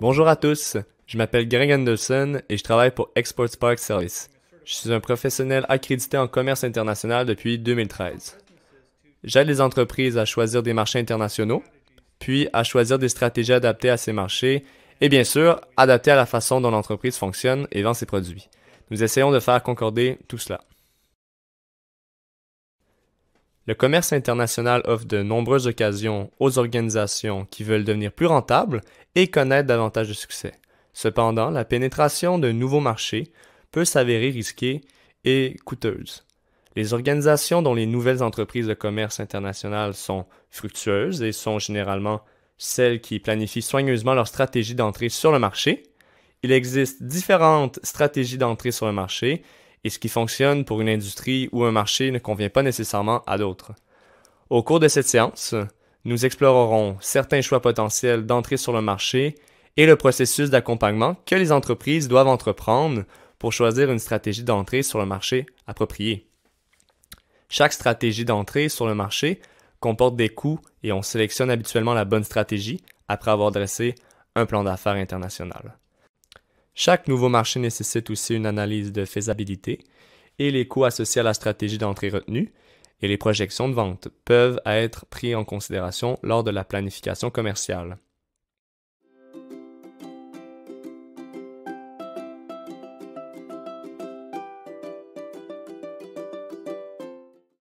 Bonjour à tous, je m'appelle Greg Anderson et je travaille pour Export Spark Service. Je suis un professionnel accrédité en commerce international depuis 2013. J'aide les entreprises à choisir des marchés internationaux, puis à choisir des stratégies adaptées à ces marchés et bien sûr, adaptées à la façon dont l'entreprise fonctionne et vend ses produits. Nous essayons de faire concorder tout cela. Le commerce international offre de nombreuses occasions aux organisations qui veulent devenir plus rentables et connaître davantage de succès. Cependant, la pénétration d'un nouveau marché peut s'avérer risquée et coûteuse. Les organisations dont les nouvelles entreprises de commerce international sont fructueuses et sont généralement celles qui planifient soigneusement leur stratégie d'entrée sur le marché. Il existe différentes stratégies d'entrée sur le marché et ce qui fonctionne pour une industrie ou un marché ne convient pas nécessairement à d'autres. Au cours de cette séance, nous explorerons certains choix potentiels d'entrée sur le marché et le processus d'accompagnement que les entreprises doivent entreprendre pour choisir une stratégie d'entrée sur le marché appropriée. Chaque stratégie d'entrée sur le marché comporte des coûts et on sélectionne habituellement la bonne stratégie après avoir dressé un plan d'affaires international. Chaque nouveau marché nécessite aussi une analyse de faisabilité et les coûts associés à la stratégie d'entrée retenue et les projections de vente peuvent être pris en considération lors de la planification commerciale.